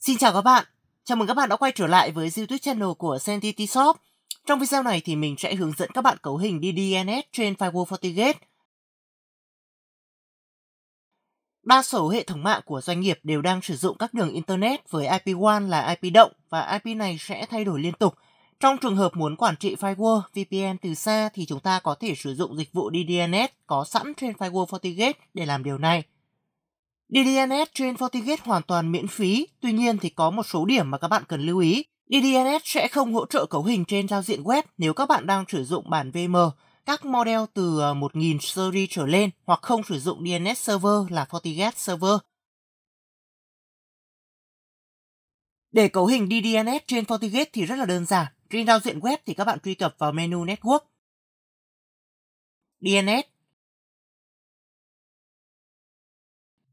Xin chào các bạn, chào mừng các bạn đã quay trở lại với YouTube channel của Sentity Shop. Trong video này thì mình sẽ hướng dẫn các bạn cấu hình DDNS trên firewall FortiGate. Đa số hệ thống mạng của doanh nghiệp đều đang sử dụng các đường Internet với IP1 là IP động và IP này sẽ thay đổi liên tục. Trong trường hợp muốn quản trị firewall VPN từ xa thì chúng ta có thể sử dụng dịch vụ DDNS có sẵn trên firewall FortiGate để làm điều này. DDNS trên FortiGate hoàn toàn miễn phí, tuy nhiên thì có một số điểm mà các bạn cần lưu ý. DDNS sẽ không hỗ trợ cấu hình trên giao diện web nếu các bạn đang sử dụng bản VM, các model từ 1000 ờ, series trở lên hoặc không sử dụng DNS server là FortiGate server. Để cấu hình DDNS trên FortiGate thì rất là đơn giản. Trên giao diện web thì các bạn truy cập vào menu Network, DNS,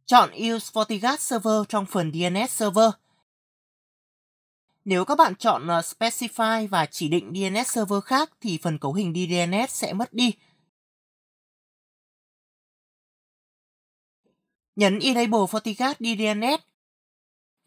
Chọn Use FortiGuard Server trong phần DNS Server. Nếu các bạn chọn ờ, Specify và chỉ định DNS Server khác thì phần cấu hình DDNS sẽ mất đi. Nhấn Enable FortiGuard DDNS.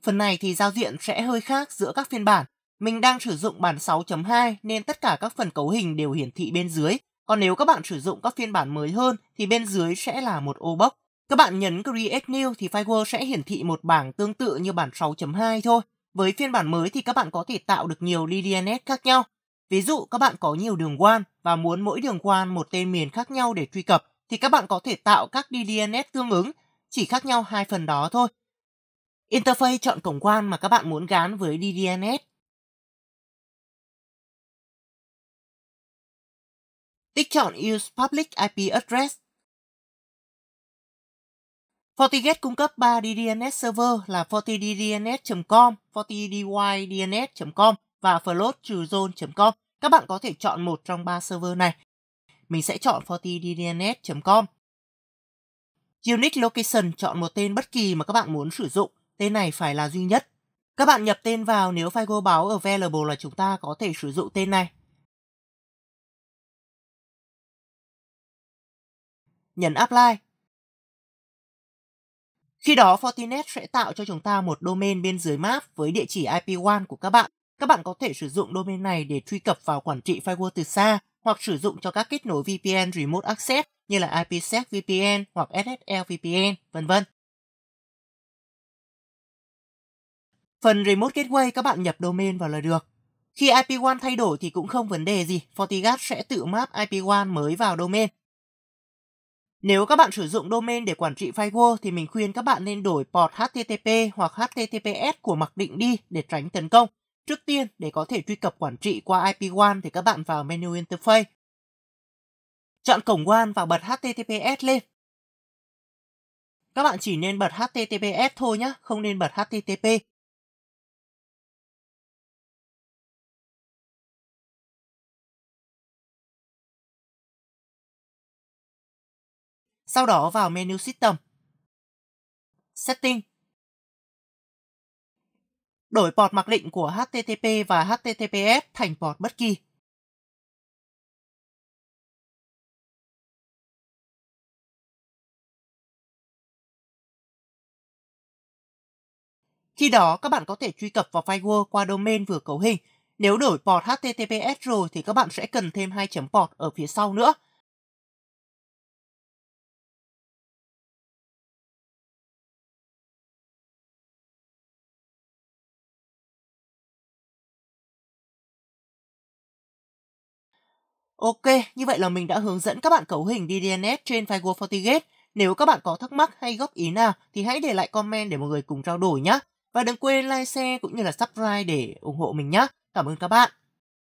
Phần này thì giao diện sẽ hơi khác giữa các phiên bản. Mình đang sử dụng bản 6.2 nên tất cả các phần cấu hình đều hiển thị bên dưới. Còn nếu các bạn sử dụng các phiên bản mới hơn thì bên dưới sẽ là một ô bốc. Các bạn nhấn Create New thì Firewall sẽ hiển thị một bảng tương tự như bản 6.2 thôi. Với phiên bản mới thì các bạn có thể tạo được nhiều DDNS khác nhau. Ví dụ các bạn có nhiều đường WAN và muốn mỗi đường WAN một tên miền khác nhau để truy cập thì các bạn có thể tạo các DDNS tương ứng, chỉ khác nhau hai phần đó thôi. Interface chọn cổng WAN mà các bạn muốn gán với DDNS. Tích chọn Use Public IP Address FortiGate cung cấp 3 DDNS server là fortidns.com, fortidydns.com và floatzone.com. Các bạn có thể chọn một trong 3 server này. Mình sẽ chọn fortidns.com. Unique Location chọn một tên bất kỳ mà các bạn muốn sử dụng. Tên này phải là duy nhất. Các bạn nhập tên vào nếu file go báo available là chúng ta có thể sử dụng tên này. Nhấn Apply. Khi đó Fortinet sẽ tạo cho chúng ta một domain bên dưới map với địa chỉ IP1 của các bạn. Các bạn có thể sử dụng domain này để truy cập vào quản trị firewall từ xa hoặc sử dụng cho các kết nối VPN Remote Access như là IPsec VPN hoặc SSL VPN, vân vân. Phần Remote Gateway các bạn nhập domain vào là được. Khi IP1 thay đổi thì cũng không vấn đề gì, FortiGuard sẽ tự map IP1 mới vào domain nếu các bạn sử dụng domain để quản trị firewall thì mình khuyên các bạn nên đổi port HTTP hoặc HTTPS của mặc định đi để tránh tấn công. Trước tiên, để có thể truy cập quản trị qua ip WAN thì các bạn vào menu interface. Chọn cổng WAN và bật HTTPS lên. Các bạn chỉ nên bật HTTPS thôi nhé, không nên bật HTTP. sau đó vào menu System. Setting Đổi port mặc định của HTTP và HTTPS thành port bất kỳ. Khi đó các bạn có thể truy cập vào firewall qua domain vừa cấu hình. Nếu đổi port HTTPS rồi thì các bạn sẽ cần thêm hai chấm port ở phía sau nữa – Ok, như vậy là mình đã hướng dẫn các bạn cấu hình DDNF trên Firewall FortiGate. Nếu các bạn có thắc mắc hay góp ý nào thì hãy để lại comment để mọi người cùng trao đổi nhé. Và đừng quên like, share cũng như là subscribe để ủng hộ mình nhé. Cảm ơn các bạn.